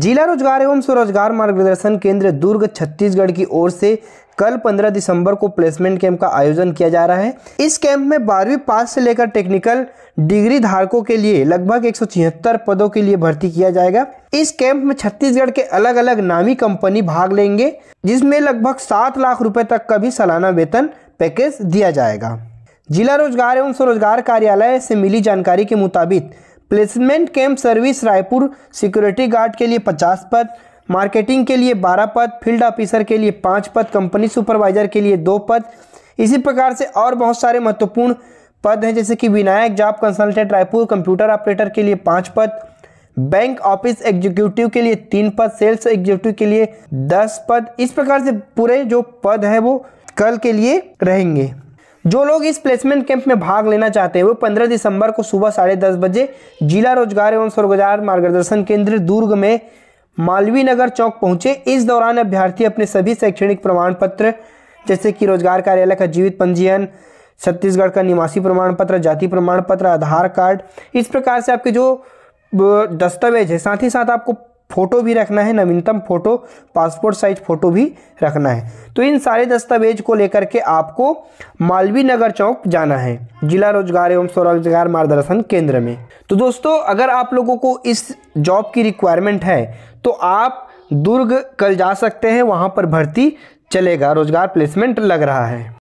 जिला रोजगार एवं स्वरोजगार मार्गदर्शन केंद्र दुर्ग छत्तीसगढ़ की ओर से कल 15 दिसंबर को प्लेसमेंट कैंप का आयोजन किया जा रहा है इस कैंप में बारहवीं पास से लेकर टेक्निकल डिग्री धारकों के लिए लगभग एक पदों के लिए भर्ती किया जाएगा इस कैंप में छत्तीसगढ़ के अलग अलग नामी कंपनी भाग लेंगे जिसमें लगभग सात लाख रुपए तक का भी सालाना वेतन पैकेज दिया जाएगा जिला रोजगार एवं स्वरोजगार कार्यालय से मिली जानकारी के मुताबिक placement camp service Raipur security guard के लिए पचास पद मार्केटिंग के लिए बारह पद फील्ड ऑफिसर के लिए पाँच पद कंपनी सुपरवाइजर के लिए दो पद इसी प्रकार से और बहुत सारे महत्वपूर्ण पद हैं जैसे कि Vinayak job consultant Raipur computer operator के लिए पाँच पद बैंक ऑफिस एग्जीक्यूटिव के लिए तीन पद सेल्स एग्जीक्यूटिव के लिए दस पद इस प्रकार से पूरे जो पद हैं वो कल के लिए रहेंगे जो लोग इस प्लेसमेंट कैंप में भाग लेना चाहते हैं वो 15 दिसंबर को सुबह साढ़े दस बजे जिला रोजगार एवं स्वरोजगार मार्गदर्शन केंद्र दुर्ग में मालवीय नगर चौक पहुंचे इस दौरान अभ्यर्थी अपने सभी शैक्षणिक प्रमाण पत्र जैसे कि रोजगार कार्यालय का जीवित पंजीयन छत्तीसगढ़ का निवासी प्रमाण पत्र जाति प्रमाण पत्र आधार कार्ड इस प्रकार से आपके जो दस्तावेज है साथ ही साथ आपको फ़ोटो भी रखना है नवीनतम फ़ोटो पासपोर्ट साइज फ़ोटो भी रखना है तो इन सारे दस्तावेज को लेकर के आपको मालवीय नगर चौक जाना है जिला रोजगार एवं स्वरोजगार मार्गदर्शन केंद्र में तो दोस्तों अगर आप लोगों को इस जॉब की रिक्वायरमेंट है तो आप दुर्ग कल जा सकते हैं वहाँ पर भर्ती चलेगा रोजगार प्लेसमेंट लग रहा है